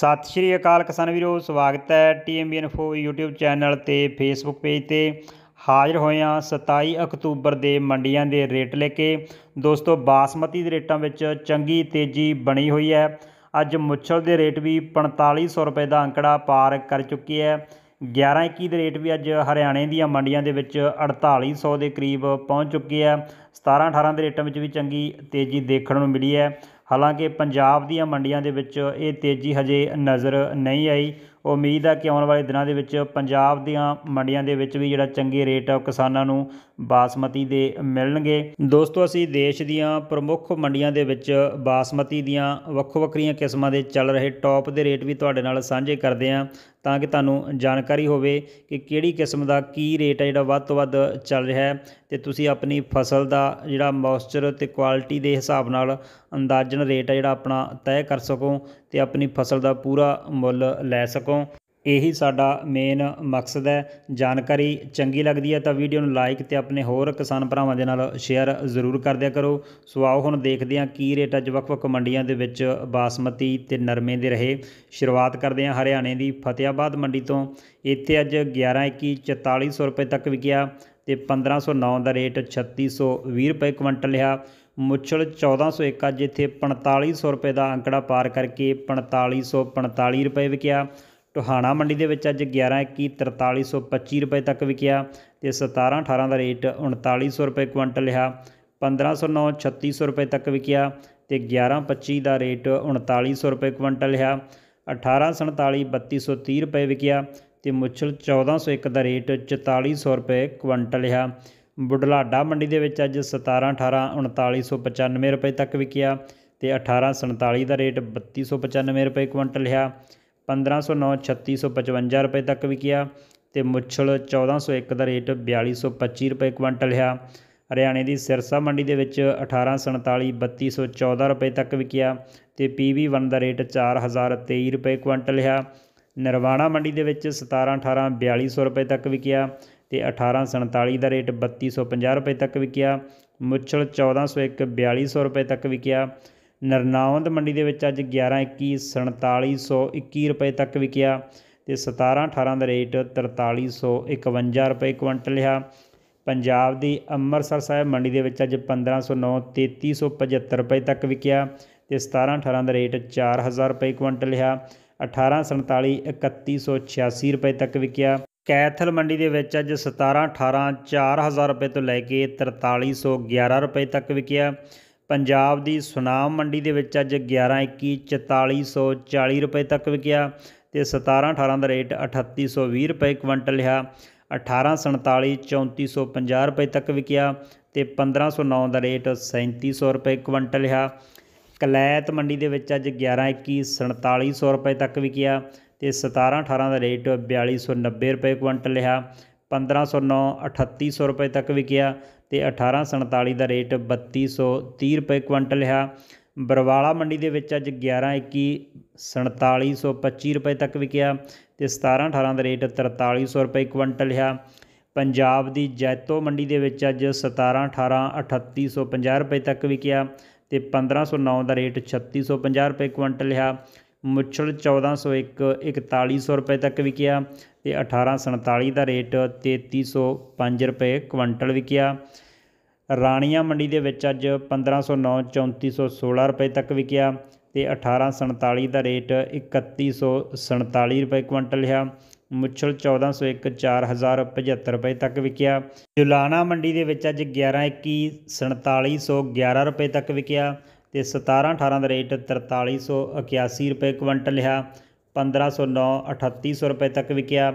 ਸਤਿ ਸ਼੍ਰੀ ਅਕਾਲ ਕਿਸਾਨ ਵੀਰੋ ਸਵਾਗਤ ਹੈ ਟੀਐਮਬੀ ਇਨਫੋ YouTube ਚੈਨਲ ਤੇ Facebook ਪੇਜ ਤੇ ਹਾਜ਼ਰ ਹੋਏ ਹਾਂ 27 ਅਕਤੂਬਰ ਦੇ ਮੰਡੀਆਂ ਦੇ ਰੇਟ ਲੈ ਕੇ ਦੋਸਤੋ ਬਾਸਮਤੀ ਦੇ ਰੇਟਾਂ ਵਿੱਚ ਚੰਗੀ ਤੇਜ਼ੀ ਬਣੀ ਹੋਈ ਹੈ ਅੱਜ ਮੁੱਛਲ ਦੇ ਰੇਟ ਵੀ 4500 ਰੁਪਏ ਦਾ ਅੰਕੜਾ ਪਾਰ ਕਰ ਚੁੱਕੀ ਹੈ 1121 ਦੇ ਰੇਟ ਵੀ ਅੱਜ ਹਰਿਆਣੇ ਦੀਆਂ ਮੰਡੀਆਂ ਦੇ ਵਿੱਚ 4800 ਦੇ ਕਰੀਬ ਪਹੁੰਚ ਚੁੱਕੀ ਹੈ 17 18 ਦੇ ਰੇਟਾਂ ਵਿੱਚ ਵੀ ਚੰਗੀ ਤੇਜ਼ੀ ਦੇਖਣ ਨੂੰ ਮਿਲੀ ਹੈ ਹਾਲਾਂਕਿ ਪੰਜਾਬ ਦੀਆਂ ਮੰਡੀਆਂ ਦੇ ਵਿੱਚ ਇਹ ਤੇਜ਼ੀ ਹਜੇ ਨਜ਼ਰ ਨਹੀਂ ਆਈ ਉਮੀਦ ਹੈ ਕਿ ਆਉਣ ਵਾਲੇ ਦਿਨਾਂ ਦੇ ਵਿੱਚ ਪੰਜਾਬ ਦੀਆਂ ਮੰਡੀਆਂ ਦੇ ਵਿੱਚ ਵੀ ਜਿਹੜਾ ਚੰਗੇ ਰੇਟ ਆ ਕਿਸਾਨਾਂ ਨੂੰ ਬਾਸਮਤੀ ਦੇ ਮਿਲਣਗੇ ਦੋਸਤੋ ਅਸੀਂ ਦੇਸ਼ ਦੀਆਂ ਪ੍ਰਮੁੱਖ ਮੰਡੀਆਂ ਦੇ ਵਿੱਚ ਬਾਸਮਤੀ ਦੀਆਂ ਵੱਖ ਵੱਖਰੀਆਂ ਕਿਸਮਾਂ ਦੇ ਚੱਲ ਰਹੇ ਟੌਪ ਦੇ ਰੇਟ ਵੀ ਤੁਹਾਡੇ ਨਾਲ ਸਾਂਝੇ ਕਰਦੇ ਆਂ ਤਾਂ ਕਿ ਤੁਹਾਨੂੰ ਜਾਣਕਾਰੀ ਹੋਵੇ ਕਿ ਕਿਹੜੀ ਕਿਸਮ ਦਾ ਕੀ ਰੇਟ ਹੈ ਜਿਹੜਾ ਵੱਧ ਤੋਂ ਵੱਧ ਚੱਲ ਰਿਹਾ ਹੈ ਤੇ ਤੁਸੀਂ ਆਪਣੀ ਫਸਲ ਦਾ ਜਿਹੜਾ ਮੌਇਸਚਰ ਤੇ ਕੁਆਲਿਟੀ ਦੇ ਹਿਸਾਬ ਨਾਲ ਅੰਦਾਜ਼ਨ ਰੇਟ ਹੈ ਜਿਹੜਾ ਆਪਣਾ ਤੈਅ ਕਰ ਸਕੋ ਤੇ ਆਪਣੀ ਫਸਲ ਦਾ ਪੂਰਾ ਮੁੱਲ ਲੈ ਸਕੋ ਇਹੀ ਸਾਡਾ ਮੇਨ ਮਕਸਦ ਹੈ ਜਾਣਕਾਰੀ ਚੰਗੀ ਲੱਗਦੀ ਹੈ ਤਾਂ ਵੀਡੀਓ ਨੂੰ ਲਾਈਕ ਤੇ ਆਪਣੇ ਹੋਰ ਕਿਸਾਨ ਭਰਾਵਾਂ ਦੇ ਨਾਲ ਸ਼ੇਅਰ ਜ਼ਰੂਰ ਕਰ ਦਿਆ ਕਰੋ ਸੋ ਆਓ ਹੁਣ ਦੇਖਦੇ ਹਾਂ ਕੀ ਰੇਟ ਅੱਜ ਵੱਖ-ਵੱਖ ਮੰਡੀਆਂ ਦੇ ਵਿੱਚ ਬਾਸਮਤੀ ਤੇ ਨਰਮੇ ਦੇ ਰਹੇ ਸ਼ੁਰੂਆਤ ਕਰਦੇ ਹਾਂ ਹਰਿਆਣੇ ਦੀ ਫਤਿਆਬਾਦ ਮੰਡੀ ਤੋਂ ਇੱਥੇ ਅੱਜ 1121 4400 ਰੁਪਏ ਤੱਕ ਵਿਕਿਆ ਤੇ 1509 ਦਾ ਰੇਟ 3620 ਰੁਪਏ ਕੁਇੰਟਲ ਲਿਆ ਮੁੱਛਲ 1401 ਅੱਜ ਇੱਥੇ 4500 ਰੁਪਏ ਦਾ ਅੰਕੜਾ ਪਾਰ ਕਰਕੇ 4545 ਰੁਪਏ ਵਿਕਿਆ ਟੋਹਾਣਾ ਮੰਡੀ ਦੇ ਵਿੱਚ ਅੱਜ 11 4325 ਰੁਪਏ ਤੱਕ ਵਿਕਿਆ ਤੇ 17 18 ਦਾ ਰੇਟ 3900 ਰੁਪਏ ਕੁਇੰਟਲ ਰਿਹਾ 1509 3600 ਰੁਪਏ ਤੱਕ ਵਿਕਿਆ ਤੇ 11 25 ਦਾ ਰੇਟ 3900 ਰੁਪਏ ਕੁਇੰਟਲ ਰਿਹਾ 47 3230 ਰੁਪਏ ਵਿਕਿਆ ਤੇ ਮੁੱਛਲ 1401 ਦਾ ਰੇਟ 4400 ਰੁਪਏ ਕੁਇੰਟਲ ਰਿਹਾ ਬੁਢਲਾਡਾ ਮੰਡੀ ਦੇ ਵਿੱਚ ਅੱਜ 17 18 3995 ਰੁਪਏ ਤੱਕ ਵਿਕਿਆ ਤੇ 18 47 ਦਾ ਰੇਟ 3295 ਰੁਪਏ ਕੁਇੰਟਲ ਰਿਹਾ 1509 3655 ਰੁਪਏ ਤੱਕ ਵਿਕਿਆ ਤੇ ਮੁੱਛਲ 1401 ਦਾ ਰੇਟ 4225 ਰੁਪਏ ਕੁਇੰਟਲ ਆ ਹਰਿਆਣੇ ਦੀ ਸਿਰਸਾ ਮੰਡੀ ਦੇ ਵਿੱਚ 1847 3214 ਰੁਪਏ ਤੱਕ ਵਿਕਿਆ ਤੇ PV1 ਦਾ ਰੇਟ 4023 ਰੁਪਏ ਕੁਇੰਟਲ ਆ ਨਿਰਵਾਣਾ ਮੰਡੀ ਦੇ ਵਿੱਚ 17 18 4200 ਰੁਪਏ ਤੱਕ ਵਿਕਿਆ ਤੇ 1847 ਦਾ ਰੇਟ 3250 ਰੁਪਏ ਤੱਕ ਵਿਕਿਆ ਮੁੱਛਲ 1401 4200 ਰੁਪਏ ਤੱਕ ਵਿਕਿਆ ਨਰਨਾਉਂਦ ਮੰਡੀ ਦੇ ਵਿੱਚ ਅੱਜ 1121 4721 ਰੁਪਏ ਤੱਕ ਵਿਕਿਆ ਤੇ 17 18 ਦਾ ਰੇਟ 4351 ਰੁਪਏ ਕੁਇੰਟਲ ਰਿਹਾ ਪੰਜਾਬ ਦੀ ਅੰਮ੍ਰਿਤਸਰ ਸਾਹਿਬ ਮੰਡੀ ਦੇ ਵਿੱਚ ਅੱਜ 1509 3375 ਰੁਪਏ ਤੱਕ ਵਿਕਿਆ ਤੇ 17 18 ਦਾ ਰੇਟ 4000 ਰੁਪਏ ਕੁਇੰਟਲ 18 1847 3186 ਰੁਪਏ ਤੱਕ ਵਿਕਿਆ ਕੈਥਲ ਮੰਡੀ ਦੇ ਵਿੱਚ ਅੱਜ 17 18 4000 ਰੁਪਏ ਤੋਂ ਲੈ ਕੇ 4311 ਰੁਪਏ ਤੱਕ ਵਿਕਿਆ ਪੰਜਾਬ ਦੀ ਸੁਨਾਮ ਮੰਡੀ ਦੇ ਵਿੱਚ ਅੱਜ 1121 4440 ਰੁਪਏ ਤੱਕ ਵਿਕਿਆ ਤੇ 17 18 ਦਾ ਰੇਟ 3820 ਰੁਪਏ ਕੁਇੰਟਲ 18 1847 3450 ਰੁਪਏ ਤੱਕ ਵਿਕਿਆ ਤੇ 1509 ਦਾ ਰੇਟ 3700 ਰੁਪਏ ਕੁਇੰਟਲ ਲਿਆ ਕਲੈਤ ਮੰਡੀ ਦੇ ਵਿੱਚ ਅੱਜ 1121 4700 ਰੁਪਏ ਤੱਕ ਵਿਕਿਆ ਤੇ 17 18 ਦਾ ਰੇਟ 4290 ਰੁਪਏ ਕੁਇੰਟਲ ਲਿਆ 1509 3800 ਰੁਪਏ ਤੱਕ ਵਿਕਿਆ ਤੇ 1847 ਦਾ ਰੇਟ 3230 ਰੁਪਏ ਕੁਇੰਟਲ ਹੈ ਬਰਵਾਲਾ ਮੰਡੀ ਦੇ ਵਿੱਚ ਅੱਜ 1121 4725 ਰੁਪਏ ਤੱਕ ਵਿਕਿਆ ਤੇ 17 18 ਦਾ ਰੇਟ 4300 ਰੁਪਏ ਕੁਇੰਟਲ ਹੈ ਪੰਜਾਬ ਦੀ ਜੈਤੋ ਮੰਡੀ ਦੇ ਵਿੱਚ ਅੱਜ 17 18 3850 ਰੁਪਏ ਤੱਕ ਵਿਕਿਆ ਤੇ 1509 ਦਾ ਰੇਟ 3650 ਰੁਪਏ ਕੁਇੰਟਲ ਹੈ ਮੁੱਛਲ 1401 4100 ਰੁਪਏ ਤੱਕ ਵਿਕਿਆ ਤੇ 1847 ਦਾ ਰੇਟ 3305 ਰੁਪਏ ਕੁਇੰਟਲ ਵਿਕਿਆ ਰਾਣੀਆਂ ਮੰਡੀ ਦੇ ਵਿੱਚ ਅੱਜ 1509 3416 ਰੁਪਏ ਤੱਕ ਵਿਕਿਆ ਤੇ 1847 ਦਾ ਰੇਟ 3147 ਰੁਪਏ ਕੁਇੰਟਲ ਹੈ ਮੁੱਛਲ 1401 4075 ਰੁਪਏ ਤੱਕ ਵਿਕਿਆ ਜੁਲਾਨਾ ਮੰਡੀ ਦੇ ਵਿੱਚ ਅੱਜ 1121 4711 ਰੁਪਏ ਤੱਕ ਵਿਕਿਆ ਤੇ 17 18 ਦਾ ਰੇਟ 4381 ਰੁਪਏ ਕੁਇੰਟਲ ਲਿਆ 1509 3800 ਰੁਪਏ ਤੱਕ ਵਿਕਿਆ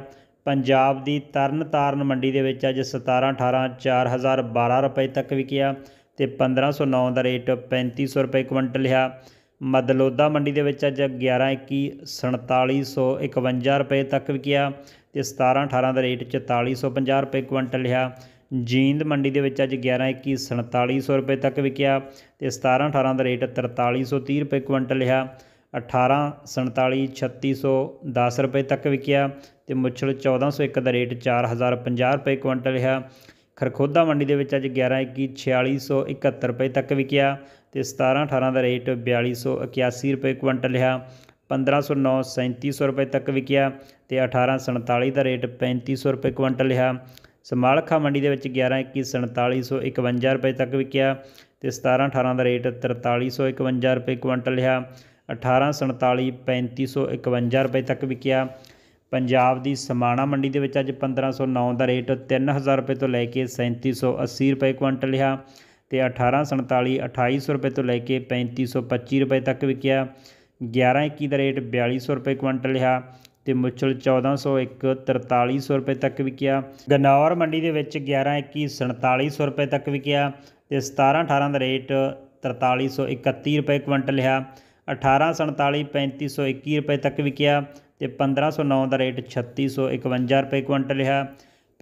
ਪੰਜਾਬ ਦੀ ਤਰਨ ਤਾਰਨ ਮੰਡੀ ਦੇ ਵਿੱਚ ਅੱਜ 17 18 4012 ਰੁਪਏ ਤੱਕ ਵਿਕਿਆ ਤੇ 1509 ਦਾ ਰੇਟ 3500 ਰੁਪਏ ਕੁਇੰਟਲ ਲਿਆ ਮਦਲੋਦਾ ਮੰਡੀ ਦੇ ਵਿੱਚ ਅੱਜ 11 21 4751 ਰੁਪਏ ਤੱਕ ਵਿਕਿਆ ਤੇ 17 18 ਦਾ ਰੇਟ 4450 ਰੁਪਏ ਕੁਇੰਟਲ ਲਿਆ ਜੀਂਦ ਮੰਡੀ ਦੇ ਵਿੱਚ ਅੱਜ 11 21 4700 ਰੁਪਏ ਤੱਕ ਵਿਕਿਆ ਤੇ 17 18 ਦਾ ਰੇਟ 4330 ਰੁਪਏ ਕੁਇੰਟਲ ਰਿਹਾ 18 47 3600 10 ਰੁਪਏ ਤੱਕ ਵਿਕਿਆ ਤੇ ਮੁੱਛਲ 1401 ਦਾ ਰੇਟ 4050 ਰੁਪਏ ਕੁਇੰਟਲ ਰਿਹਾ ਖਰਖੋਦਾ ਮੰਡੀ ਦੇ ਵਿੱਚ ਅੱਜ 11 21 4671 ਰੁਪਏ ਤੱਕ ਵਿਕਿਆ ਤੇ 17 18 ਦਾ ਰੇਟ 4281 ਰੁਪਏ ਕੁਇੰਟਲ ਰਿਹਾ 1509 3700 ਰੁਪਏ ਤੱਕ ਵਿਕਿਆ ਤੇ 1847 ਦਾ ਰੇਟ 3500 ਰੁਪਏ ਕੁਇੰਟਲ ਰਿਹਾ ਸਮਾਲਖਾ ਮੰਡੀ ਦੇ ਵਿੱਚ 11 21 4751 ਰੁਪਏ ਤੱਕ ਵਿਕਿਆ ਤੇ 17 18 ਦਾ ਰੇਟ 4351 ਰੁਪਏ ਕੁਇੰਟਲ ਲਿਆ 18 47 3551 ਰੁਪਏ ਤੱਕ ਵਿਕਿਆ ਪੰਜਾਬ ਦੀ ਸਮਾਣਾ ਮੰਡੀ ਦੇ ਵਿੱਚ ਅੱਜ 1509 ਦਾ ਰੇਟ 3000 ਰੁਪਏ ਤੋਂ ਲੈ ਕੇ 3780 ਰੁਪਏ ਕੁਇੰਟਲ ਲਿਆ ਤੇ 18 47 2800 ਰੁਪਏ ਤੋਂ ਲੈ ਕੇ 3525 ਰੁਪਏ ਤੱਕ ਵਿਕਿਆ 11 21 ਦਾ ਰੇਟ 4200 ਰੁਪਏ ਕੁਇੰਟਲ ਲਿਆ ਤੇ ਮੁੱਛਲ 1401 4300 ਰੁਪਏ ਤੱਕ ਵਿਕਿਆ ਗਨੌਰ ਮੰਡੀ ਦੇ ਵਿੱਚ 1121 4700 ਰੁਪਏ ਤੱਕ ਵਿਕਿਆ ਤੇ 17 18 ਦਾ ਰੇਟ 4331 ਰੁਪਏ ਕੁਇੰਟਲ ਹੈ 1847 3521 ਰੁਪਏ ਤੱਕ ਵਿਕਿਆ ਤੇ 1509 ਦਾ ਰੇਟ 3651 ਰੁਪਏ ਕੁਇੰਟਲ ਹੈ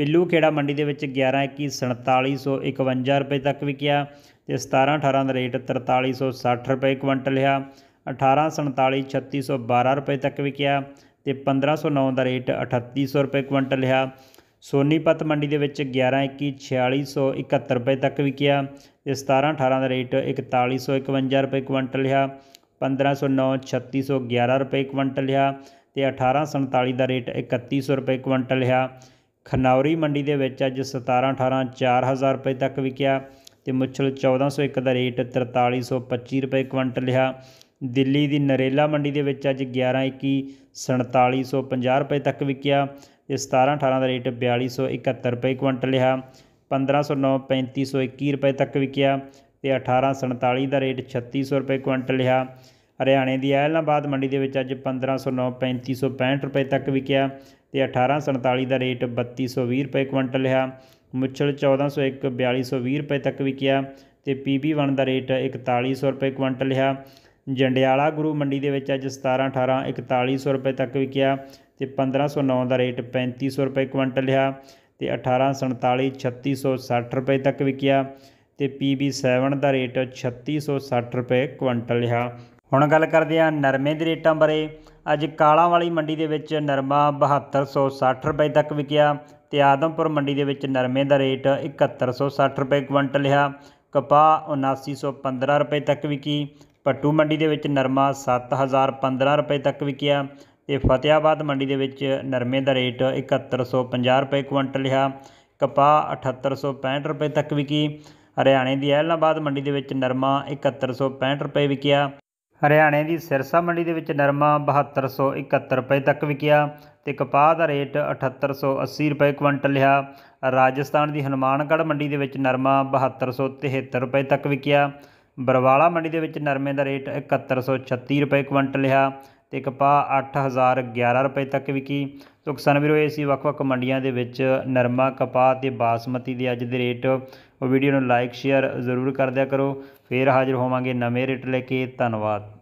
ਪਿੱਲੂ ਖੇੜਾ ਮੰਡੀ ਦੇ ਵਿੱਚ 1121 4751 ਰੁਪਏ ਤੱਕ ਵਿਕਿਆ ਤੇ 17 18 ਦਾ ਰੇਟ 4360 ਰੁਪਏ ਕੁਇੰਟਲ ਹੈ 1847 3612 ਰੁਪਏ ਤੱਕ ਵਿਕਿਆ ਤੇ 1509 ਦਾ ਰੇਟ 3800 ਰੁਪਏ ਕੁਇੰਟਲ ਰਿਹਾ ਸੋਨੀਪਤ ਮੰਡੀ ਦੇ ਵਿੱਚ 11 21 4671 ਰੁਪਏ ਤੱਕ ਵਿਕਿਆ ਤੇ 17 18 ਦਾ ਰੇਟ 4151 ਰੁਪਏ ਕੁਇੰਟਲ ਰਿਹਾ 1509 3611 ਰੁਪਏ ਕੁਇੰਟਲ ਰਿਹਾ ਤੇ 1847 ਦਾ ਰੇਟ 3100 ਰੁਪਏ ਕੁਇੰਟਲ ਰਿਹਾ ਖਨੌਰੀ ਮੰਡੀ ਦੇ ਵਿੱਚ ਅੱਜ 17 18 4000 ਰੁਪਏ ਤੱਕ ਵਿਕਿਆ ਤੇ ਮੁੱਛਲ 1401 ਦਾ ਰੇਟ 4325 ਰੁਪਏ ਕੁਇੰਟਲ ਰਿਹਾ ਦਿੱਲੀ ਦੀ ਨਰੇਲਾ ਮੰਡੀ ਦੇ ਵਿੱਚ ਅੱਜ 11 21 4750 ਰੁਪਏ ਤੱਕ ਵਿਕਿਆ ਤੇ 17 18 ਦਾ ਰੇਟ 4271 ਰੁਪਏ ਕੁਇੰਟਲ ਰਿਹਾ 1509 3521 ਰੁਪਏ ਤੱਕ ਵਿਕਿਆ ਤੇ 1847 ਦਾ ਰੇਟ 3600 ਰੁਪਏ ਕੁਇੰਟਲ ਰਿਹਾ ਹਰਿਆਣੇ ਦੀ ਐਲਨਾਬਾਦ ਮੰਡੀ ਦੇ ਵਿੱਚ ਅੱਜ 1509 3565 ਰੁਪਏ ਤੱਕ ਵਿਕਿਆ ਤੇ 1847 ਦਾ ਰੇਟ 3220 ਰੁਪਏ ਕੁਇੰਟਲ ਰਿਹਾ ਮੁੱਛਲ 1401 4220 ਰੁਪਏ ਤੱਕ ਵਿਕਿਆ ਤੇ 1 ਦਾ ਰੇਟ 4100 ਰੁਪਏ ਕੁਇੰਟਲ ਰਿਹਾ ਜੰਡਿਆਲਾ ਗੁਰੂ ਮੰਡੀ ਦੇ ਵਿੱਚ ਅੱਜ 17 18 4100 ਰੁਪਏ ਤੱਕ ਵਿਕਿਆ ਤੇ 1509 ਦਾ ਰੇਟ 3500 ਰੁਪਏ ਕੁਇੰਟਲ ਰਿਹਾ ਤੇ 1847 3660 ਰੁਪਏ ਤੱਕ ਵਿਕਿਆ ਤੇ PB7 ਦਾ ਰੇਟ 3660 ਰੁਪਏ ਕੁਇੰਟਲ ਰਿਹਾ ਹੁਣ ਗੱਲ ਕਰਦੇ ਆ ਨਰਮੇ ਦੇ ਰੇਟਾਂ ਬਾਰੇ ਅੱਜ ਕਾਲਾਂ ਵਾਲੀ ਮੰਡੀ ਦੇ ਵਿੱਚ ਨਰਮਾ 7260 ਰੁਪਏ ਤੱਕ ਵਿਕਿਆ ਤੇ ਆਦਮਪੁਰ ਮੰਡੀ ਦੇ ਵਿੱਚ ਨਰਮੇ ਦਾ ਰੇਟ 7160 ਰੁਪਏ ਕੁਇੰਟਲ ਰਿਹਾ ਕਪਾਹ 7915 ਰੁਪਏ ਤੱਕ ਵਿਕੀ ਪੱਟੂ ਮੰਡੀ ਦੇ ਵਿੱਚ ਨਰਮਾ 7015 ਰੁਪਏ ਤੱਕ ਵਿਕਿਆ ਤੇ ਫਤਿਆਬਾਦ ਮੰਡੀ ਦੇ ਵਿੱਚ ਨਰਮੇ ਦਾ ਰੇਟ 7150 ਰੁਪਏ ਕੁਇੰਟਲ ਰਿਹਾ ਕਪਾਹ 7865 ਰੁਪਏ ਤੱਕ ਵਿਕੀ ਹਰਿਆਣੇ ਦੀ ਐਲਨਾਬਾਦ ਮੰਡੀ ਦੇ ਵਿੱਚ ਨਰਮਾ 7165 ਰੁਪਏ ਵਿਕਿਆ ਹਰਿਆਣੇ ਦੀ ਸਿਰਸਾ ਮੰਡੀ ਦੇ ਵਿੱਚ ਨਰਮਾ 7271 ਰੁਪਏ ਤੱਕ ਵਿਕਿਆ ਤੇ ਕਪਾਹ ਦਾ ਰੇਟ 7880 ਰੁਪਏ ਕੁਇੰਟਲ ਰਿਹਾ ਰਾਜਸਥਾਨ ਦੀ ਹਨੂਮਾਨਗੜ੍ਹ ਮੰਡੀ ਦੇ ਵਿੱਚ ਨਰਮਾ 7273 ਰੁਪਏ ਤੱਕ ਵਿਕਿਆ ਬਰਵਾਲਾ ਮੰਡੀ ਦੇ ਵਿੱਚ ਨਰਮੇ ਦਾ ਰੇਟ 7136 ਰੁਪਏ ਕੁਇੰਟਲ ਲਿਆ ਤੇ ਕਪਾਹ 8011 ਰੁਪਏ ਤੱਕ ਵਿਕੀ ਤੋ ਕਿਸਾਨ ਵੀਰੋ ਇਹ ਸੀ ਵੱਖ-ਵੱਖ ਮੰਡੀਆਂ ਦੇ ਵਿੱਚ ਨਰਮਾ ਕਪਾਹ ਤੇ ਬਾਸਮਤੀ ਦੇ ਅੱਜ ਦੇ ਰੇਟ ਉਹ ਵੀਡੀਓ ਨੂੰ ਲਾਈਕ ਸ਼ੇਅਰ ਜ਼ਰੂਰ ਕਰ ਦਿਆ ਕਰੋ ਫੇਰ ਹਾਜ਼ਰ ਹੋਵਾਂਗੇ ਨਵੇਂ ਰੇਟ ਲੈ ਕੇ ਧੰਨਵਾਦ